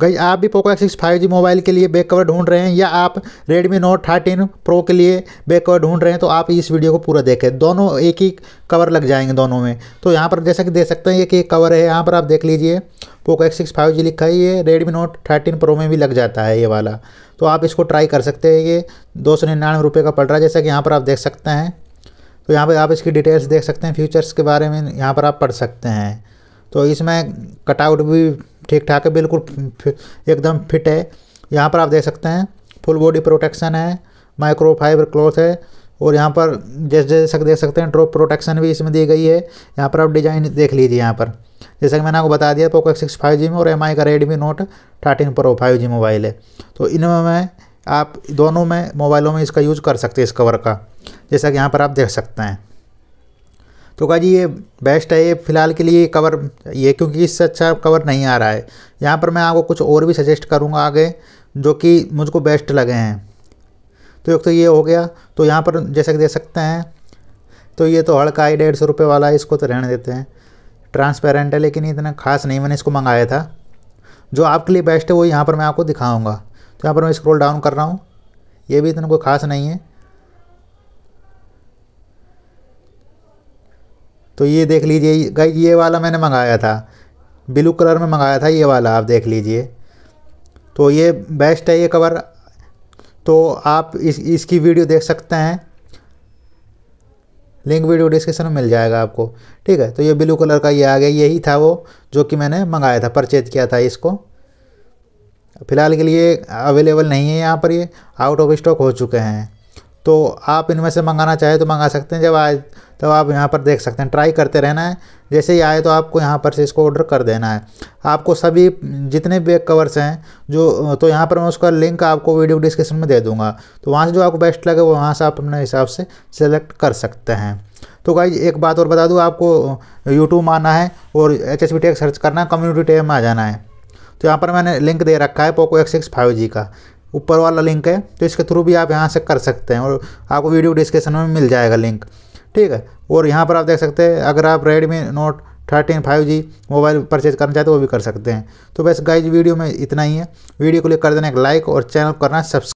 गई आप भी Poco X six five G mobile के लिए बैक कवर ढूंढ रहे हैं या आप रेडमी नोट थर्टीन प्रो के लिए बैक कवर ढूंढ रहे हैं तो आप इस वीडियो को पूरा देखें दोनों एक ही कवर लग जाएंगे दोनों में तो यहाँ पर जैसा कि देख सकते हैं कि एक कवर है यहाँ पर आप देख लीजिए Poco X six five G लिखा है ये रेडमी नोट थर्टीन प्रो में भी लग जाता है ये वाला तो आप इसको ट्राई कर सकते हैं ये दो सौ निन्यानवे रुपये का पड़ रहा है जैसा कि यहाँ पर आप देख सकते हैं तो यहाँ पर आप इसकी डिटेल्स देख सकते हैं फ्यूचर्स के बारे में यहाँ पर आप पढ़ सकते हैं तो इसमें कटआउट भी ठीक ठाक है बिल्कुल एकदम फिट है यहाँ पर आप देख सकते हैं फुल बॉडी प्रोटेक्शन है माइक्रो फाइबर क्लॉथ है और यहाँ पर जैसे जैसे देख सकते हैं ड्रॉप प्रोटेक्शन भी इसमें दी गई है यहाँ पर आप डिज़ाइन देख लीजिए यहाँ पर जैसा कि मैंने आपको बता दिया Poco X six five G में और एम आई का Redmi Note thirteen Pro five G mobile है तो इनमें मैं आप दोनों में मोबाइलों में इसका यूज़ कर सकते हैं इस कवर का जैसा कि यहाँ पर आप देख सकते हैं तो कहा जी ये बेस्ट है ये फ़िलहाल के लिए कवर ये क्योंकि इससे अच्छा कवर नहीं आ रहा है यहाँ पर मैं आपको कुछ और भी सजेस्ट करूँगा आगे जो कि मुझको बेस्ट लगे हैं तो एक तो ये हो गया तो यहाँ पर जैसा कि देख सकते हैं तो ये तो हड़का ही डेढ़ सौ रुपये वाला है इसको तो रहने देते हैं ट्रांसपेरेंट है लेकिन इतना खास नहीं मैंने इसको मंगाया था जो आपके लिए बेस्ट है वो यहाँ पर मैं आपको दिखाऊँगा तो यहाँ पर मैं स्क्रॉल डाउन कर रहा हूँ ये भी इतना कोई खास नहीं है तो ये देख लीजिए गई ये वाला मैंने मंगाया था ब्लू कलर में मंगाया था ये वाला आप देख लीजिए तो ये बेस्ट है ये कवर तो आप इस इसकी वीडियो देख सकते हैं लिंक वीडियो डिस्क्रिप्शन में मिल जाएगा आपको ठीक है तो ये ब्लू कलर का ये आ गया यही था वो जो कि मैंने मंगाया था परचेज किया था इसको फ़िलहाल के लिए अवेलेबल नहीं है यहाँ पर ये आउट ऑफ स्टॉक हो चुके हैं तो आप इनमें से मंगाना चाहे तो मंगा सकते हैं जब आए तो आप यहाँ पर देख सकते हैं ट्राई करते रहना है जैसे ही आए तो आपको यहाँ पर से इसको ऑर्डर कर देना है आपको सभी जितने बैक कवर्स हैं जो तो यहाँ पर मैं उसका लिंक आपको वीडियो डिस्क्रिप्शन में दे दूँगा तो वहाँ से जो आपको बेस्ट लगे वो वहाँ से आप अपने हिसाब से सेलेक्ट कर सकते हैं तो भाई एक बात और बता दूँ आपको यूट्यूब में आना है और एच एस सर्च करना है कम्युनिटी टेम में आ जाना है तो यहाँ पर मैंने लिंक दे रखा है Poco X six five G का ऊपर वाला लिंक है तो इसके थ्रू भी आप यहाँ से कर सकते हैं और आपको वीडियो डिस्क्रिप्शन में मिल जाएगा लिंक ठीक है और यहाँ पर आप देख सकते हैं अगर आप Redmi Note thirteen five G mobile purchase करना चाहते हो वो भी कर सकते हैं तो बस गाइज वीडियो में इतना ही है वीडियो को लिए कर देना एक लाइक और चैनल करना सब्सक्राइब